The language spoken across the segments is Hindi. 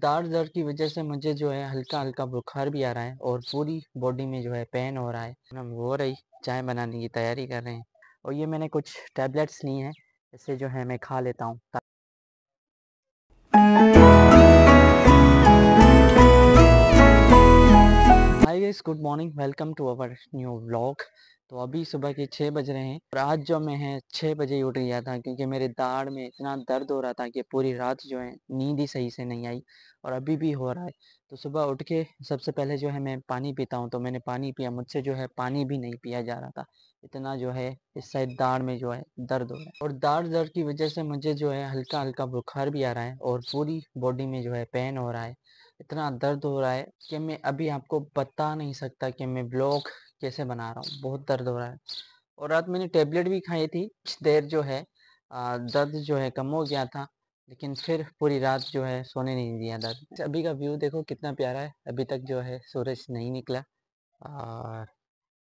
दाढ़ दर्द की वजह से मुझे जो है हल्का हल्का बुखार भी आ रहा है और पूरी बॉडी में जो है पेन हो रहा है हम वो रही चाय बनाने की तैयारी कर रहे हैं और ये मैंने कुछ टैबलेट्स ली हैं इससे जो है मैं खा लेता हूँ good morning welcome to our new blog तो अभी सुबह के छः बज रहे हैं और आज जो मैं है छः बजे उठ गया था क्योंकि मेरे दाढ़ में इतना दर्द हो रहा था कि पूरी रात जो है नींद ही सही से नहीं आई और अभी भी हो रहा है तो सुबह उठ के सबसे पहले जो है मैं पानी पीता हूँ तो मैंने पानी पिया मुझसे जो है पानी भी नहीं पिया जा रहा था इतना जो है इस साइड दाढ़ में जो है दर्द हो रहा है और दाढ़ दर्द की वजह से मुझे जो है हल्का हल्का बुखार भी आ रहा है और पूरी बॉडी में जो है पेन हो रहा है इतना दर्द हो रहा है कि मैं अभी आपको बता नहीं सकता कि मैं ब्लॉग कैसे बना रहा हूँ बहुत दर्द हो रहा है और रात मैंने टेबलेट भी खाई थी कुछ देर जो है दर्द जो है कम हो गया था लेकिन फिर पूरी रात जो है सोने नहीं दिया दर्द अभी का व्यू देखो कितना प्यारा है अभी तक जो है सूरज नहीं निकला और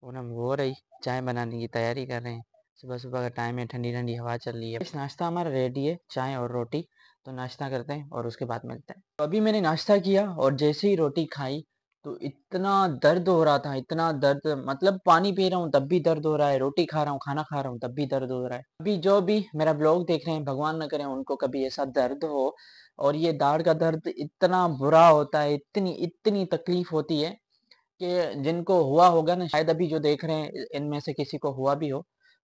पूनम वो रही चाय बनाने की तैयारी कर रहे हैं सुबह सुबह का टाइम है ठंडी ठंडी हवा चल रही है इस नाश्ता हमारा रेडी है चाय और रोटी तो नाश्ता करते हैं और उसके बाद मिलते हैं तो अभी मैंने नाश्ता किया और जैसे ही रोटी खाई तो इतना दर्द हो रहा था इतना दर्द मतलब पानी पी रहा हूँ तब भी दर्द हो रहा है रोटी खा रहा हूँ खाना खा रहा हूँ तब भी दर्द हो रहा है अभी जो भी मेरा ब्लॉग देख रहे हैं भगवान ना करें उनको कभी ऐसा दर्द हो और ये दाढ़ का दर्द इतना बुरा होता है इतनी इतनी तकलीफ होती है कि जिनको हुआ होगा ना शायद अभी जो देख रहे हैं इनमें से किसी को हुआ भी हो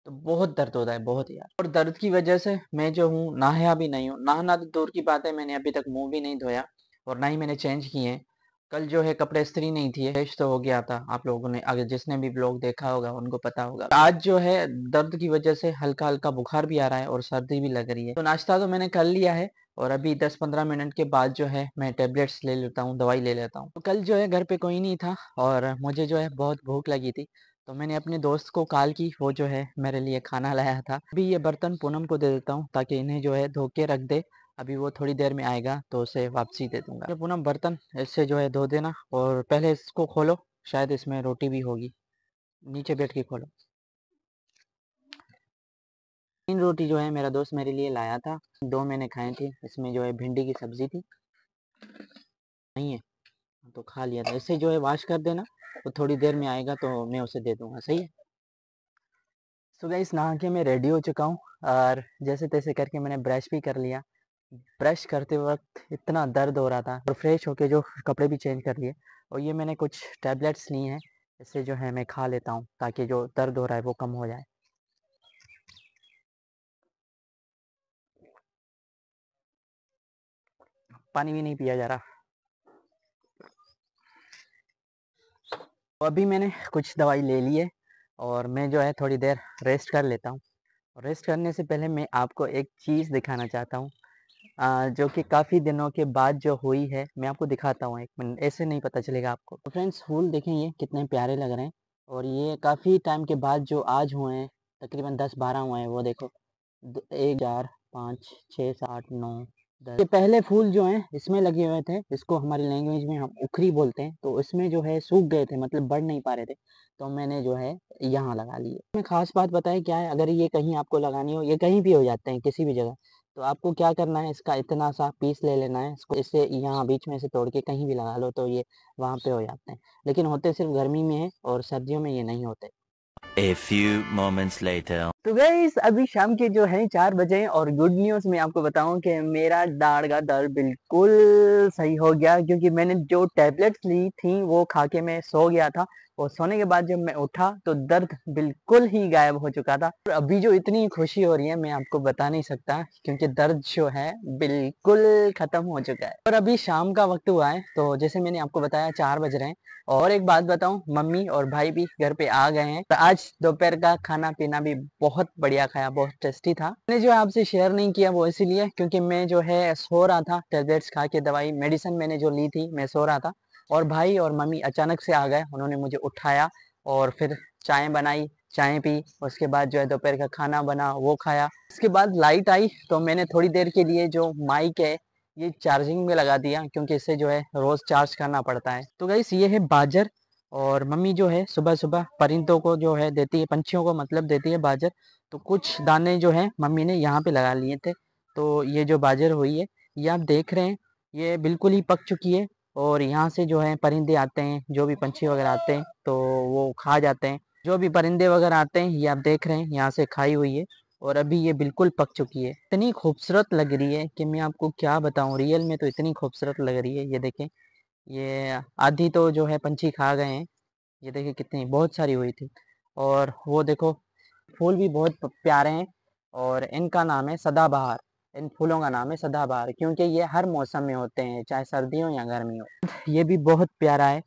तो बहुत दर्द होता है बहुत यार और दर्द की वजह से मैं जो हूँ नहाया भी नहीं हूँ नहाना तो दूर की बात है मैंने अभी तक मुंह भी नहीं धोया और ना ही मैंने चेंज किए हैं कल जो है कपड़े स्त्री नहीं थी फ्रेश तो हो गया था आप लोगों ने अगर जिसने भी ब्लॉग देखा होगा उनको पता होगा आज जो है दर्द की वजह से हल्का हल्का बुखार भी आ रहा है और सर्दी भी लग रही है तो नाश्ता तो मैंने कर लिया है और अभी 10-15 मिनट के बाद जो है मैं टेबलेट्स ले लेता हूँ दवाई ले लेता हूँ तो कल जो है घर पे कोई नहीं था और मुझे जो है बहुत भूख लगी थी तो मैंने अपने दोस्त को कॉल की वो जो है मेरे लिए खाना लाया था अभी ये बर्तन पूनम को दे देता हूँ ताकि इन्हें जो है धो के रख दे अभी वो थोड़ी देर में आएगा तो उसे वापसी दे दूंगा ये पूनम बर्तन इससे जो है धो देना और पहले इसको खोलो शायद इसमें रोटी भी होगी नीचे बैठ के खोलो तीन रोटी जो है मेरा दोस्त मेरे लिए लाया था दो मैंने खाए थे इसमें जो है भिंडी की सब्जी थी नहीं है तो खा लिया था इसे जो है वाश कर देना वो थोड़ी देर में आएगा तो मैं उसे दे दूंगा सही है सुबह तो इस नहा के मैं रेडी हो चुका हूँ और जैसे तैसे करके मैंने ब्रश भी कर लिया ब्रश करते वक्त इतना दर्द हो रहा था और फ्रेश होके जो कपड़े भी चेंज कर लिए और ये मैंने कुछ टैबलेट्स लिए हैं इससे जो है मैं खा लेता हूँ ताकि जो दर्द हो रहा है वो कम हो जाए पानी भी नहीं पिया जा रहा तो अभी मैंने कुछ दवाई ले ली है और मैं जो है थोड़ी देर रेस्ट कर लेता हूँ रेस्ट करने से पहले मैं आपको एक चीज़ दिखाना चाहता हूँ जो कि काफ़ी दिनों के बाद जो हुई है मैं आपको दिखाता हूँ एक मिनट ऐसे नहीं पता चलेगा आपको तो फ्रेंड्स फूल देखें ये कितने प्यारे लग रहे हैं और ये काफ़ी टाइम के बाद जो आज हुए हैं तकरीबन दस बारह हुए हैं वो देखो एक चार पाँच छः सात नौ दस ये पहले फूल जो हैं इसमें लगे हुए थे इसको हमारी लैंग्वेज में हम उखरी बोलते हैं तो इसमें जो है सूख गए थे मतलब बढ़ नहीं पा रहे थे तो मैंने जो है यहाँ लगा लिए मैं खास बात बताएं क्या है अगर ये कहीं आपको लगानी हो ये कहीं भी हो जाते हैं किसी भी जगह तो आपको क्या करना है इसका इतना सा पीस ले लेना है इसको इसे यहाँ बीच में से तोड़ के कहीं भी लगा लो तो ये वहाँ पे हो जाते हैं लेकिन होते सिर्फ गर्मी में है और सर्दियों में ये नहीं होते A few moments later. तो गैस अभी शाम के जो है चार बजे और गुड न्यूज में आपको बताऊं कि मेरा दाढ़ का दर्द बिल्कुल सही हो गया क्योंकि मैंने जो टैबलेट्स ली थी वो खा के मैं सो गया था और सोने के बाद जब मैं उठा तो दर्द बिल्कुल ही गायब हो चुका था और अभी जो इतनी खुशी हो रही है मैं आपको बता नहीं सकता क्योंकि दर्द जो है बिल्कुल खत्म हो चुका है और अभी शाम का वक्त हुआ है तो जैसे मैंने आपको बताया चार बज रहे हैं और एक बात बताऊं मम्मी और भाई भी घर पे आ गए हैं तो आज दोपहर का खाना पीना भी बहुत बहुत बढ़िया खाया बहुत टेस्टी था मैंने जो आपसे शेयर नहीं किया वो इसीलिए क्योंकि मैं जो है सो रहा था टेबलेट्स खा के दवाई मेडिसिन मैंने जो ली थी मैं सो रहा था और भाई और मम्मी अचानक से आ गए उन्होंने मुझे उठाया और फिर चाय बनाई चाय पी उसके बाद जो है दोपहर का खाना बना वो खाया उसके बाद लाइट आई तो मैंने थोड़ी देर के लिए जो माइक है ये चार्जिंग में लगा दिया क्योंकि इसे जो है रोज चार्ज करना पड़ता है तो गई ये है बाजर और मम्मी जो है सुबह सुबह परिंदों को जो है देती है पंछियों को मतलब देती है बाजर तो कुछ दाने जो है मम्मी ने यहाँ पे लगा लिए थे तो ये जो बाजर हुई है ये आप देख रहे हैं ये बिल्कुल ही पक चुकी है और यहाँ से जो है परिंदे आते हैं जो भी पंछी वगैरह आते हैं तो वो खा जाते हैं जो भी परिंदे वगैरह आते हैं ये आप देख रहे हैं यहाँ से खाई हुई है और अभी ये बिल्कुल पक चुकी है इतनी खूबसूरत लग रही है कि मैं आपको क्या बताऊँ रियल में तो इतनी खूबसूरत लग रही है ये देखें ये आधी तो जो है पंछी खा गए हैं ये देखिए कितनी बहुत सारी हुई थी और वो देखो फूल भी बहुत प्यारे हैं और इनका नाम है सदाबहार इन फूलों का नाम है सदाबहार क्योंकि ये हर मौसम में होते हैं चाहे सर्दी हो या गर्मी हो ये भी बहुत प्यारा है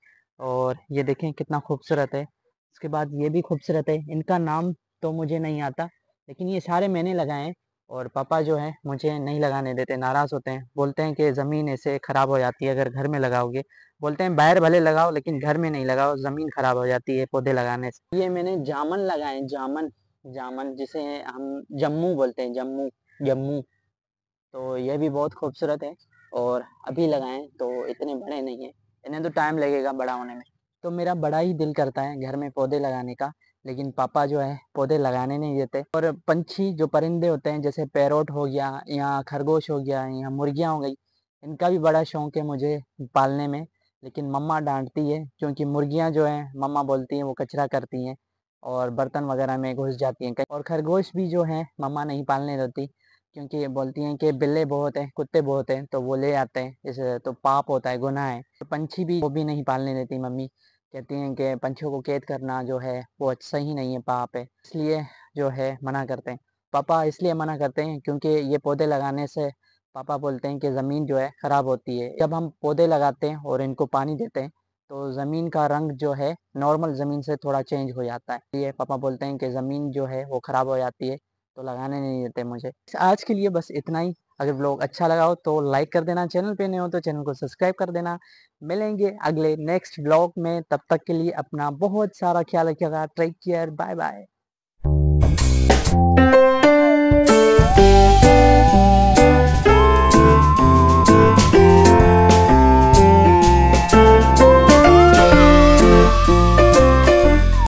और ये देखें कितना खूबसूरत है उसके बाद ये भी खूबसूरत है इनका नाम तो मुझे नहीं आता लेकिन ये सारे मैंने लगाए हैं और पापा जो है मुझे नहीं लगाने देते नाराज़ होते हैं बोलते हैं कि ज़मीन ऐसे ख़राब हो जाती है अगर घर में लगाओगे बोलते हैं बाहर भले लगाओ लेकिन घर में नहीं लगाओ ज़मीन ख़राब हो जाती है पौधे लगाने से ये मैंने जामन लगाए जामन जामन जिसे हम जम्मू बोलते हैं जम्मू जम्मू तो यह भी बहुत खूबसूरत है और अभी लगाएं तो इतने बड़े नहीं हैं इन्हें तो टाइम लगेगा बड़ा होने में तो मेरा बड़ा ही दिल करता है घर में पौधे लगाने का लेकिन पापा जो है पौधे लगाने नहीं देते और पंछी जो परिंदे होते हैं जैसे पैरोट हो गया या खरगोश हो गया या मुर्गियाँ हो गई इनका भी बड़ा शौक है मुझे पालने में लेकिन मम्मा डांटती है क्योंकि मुर्गियाँ जो हैं मम्मा बोलती हैं वो कचरा करती हैं और बर्तन वगैरह में घुस जाती हैं और खरगोश भी जो है मम्मा नहीं पालने देती क्योंकि बोलती हैं कि बिल्ले बहुत हैं कुत्ते बहुत हैं तो वो ले आते हैं इस तो पाप होता है गुनाह है तो पंछी भी वो भी नहीं पालने देती मम्मी कहते हैं कि पंछियों को कैद करना जो है वो अच्छा ही नहीं है पाप है इसलिए जो है मना करते हैं पापा इसलिए मना करते हैं क्योंकि ये पौधे लगाने से पापा बोलते हैं कि ज़मीन जो है ख़राब होती है जब हम पौधे लगाते हैं और इनको पानी देते हैं तो ज़मीन का रंग जो है नॉर्मल ज़मीन से थोड़ा चेंज हो जाता है ये पापा बोलते हैं कि ज़मीन जो है वो ख़राब हो जाती है तो लगाने नहीं देते मुझे आज के लिए बस इतना ही अगर ब्लॉग अच्छा लगा हो तो लाइक कर देना चैनल पे नए हो तो चैनल को सब्सक्राइब कर देना मिलेंगे अगले नेक्स्ट ब्लॉग में तब तक के लिए अपना बहुत सारा ख्याल रखिएगा टेक केयर बाय बाय